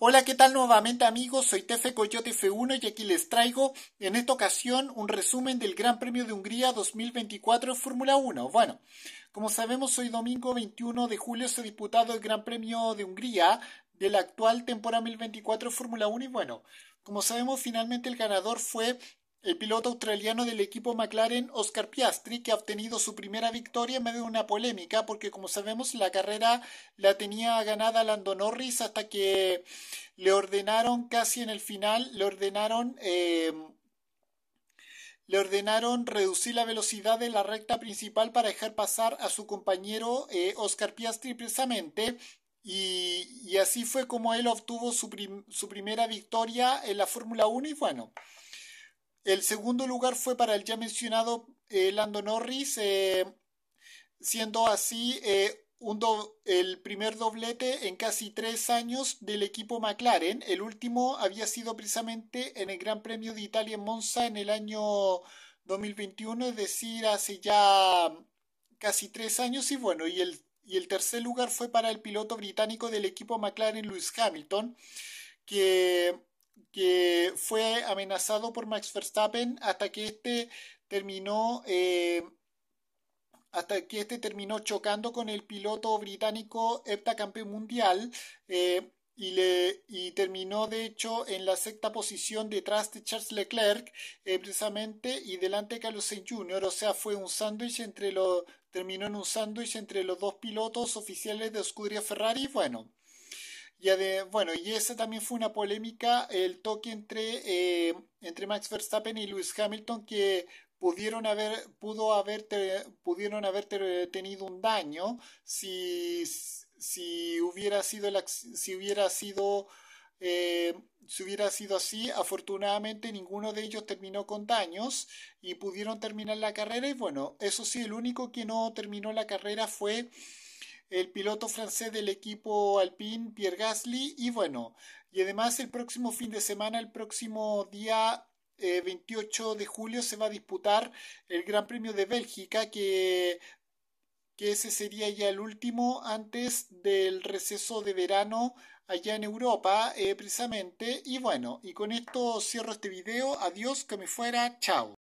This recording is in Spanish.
Hola, ¿qué tal nuevamente amigos? Soy Tefe Coyote F1 y aquí les traigo en esta ocasión un resumen del Gran Premio de Hungría 2024 Fórmula 1. Bueno, como sabemos hoy domingo 21 de julio se ha disputado el Gran Premio de Hungría de la actual temporada 2024 Fórmula 1 y bueno, como sabemos finalmente el ganador fue el piloto australiano del equipo McLaren, Oscar Piastri, que ha obtenido su primera victoria en medio de una polémica, porque como sabemos la carrera la tenía ganada Lando Norris hasta que le ordenaron casi en el final, le ordenaron... Eh, le ordenaron reducir la velocidad de la recta principal para dejar pasar a su compañero eh, Oscar Piastri precisamente. Y, así fue como él obtuvo su, su primera victoria en la Fórmula 1 y bueno, el segundo lugar fue para el ya mencionado eh, Lando Norris, eh, siendo así eh, un el primer doblete en casi tres años del equipo McLaren. El último había sido precisamente en el Gran Premio de Italia en Monza en el año 2021, es decir, hace ya casi tres años. Y bueno, y el, y el tercer lugar fue para el piloto británico del equipo McLaren, Lewis Hamilton, que que fue amenazado por Max Verstappen hasta que este terminó eh, hasta que este terminó chocando con el piloto británico heptacampeón mundial eh, y, terminó de hecho en la sexta posición detrás de Charles Leclerc eh, precisamente y delante de Carlos Sainz Jr. o sea fue un sándwich entre los terminó en un sándwich entre los dos pilotos oficiales de Scuderia Ferrari bueno y bueno, y esa también fue una polémica, el toque entre, eh, entre Max Verstappen y Lewis Hamilton, que pudieron haber, pudo haber, pudieron haber eh, tenido un daño si, si hubiera sido, si hubiera sido, eh, si hubiera sido así, afortunadamente ninguno de ellos terminó con daños y pudieron terminar la carrera. Y bueno, eso sí, el único que no terminó la carrera fue el piloto francés del equipo Alpine, Pierre Gasly, y bueno, y además el próximo fin de semana, el próximo día 28 eh, de julio, se va a disputar el Gran Premio de Bélgica, que, que ese sería ya el último antes del receso de verano allá en Europa, eh, precisamente. Y bueno, y con esto cierro este video. Adiós, que me fuera. Chao.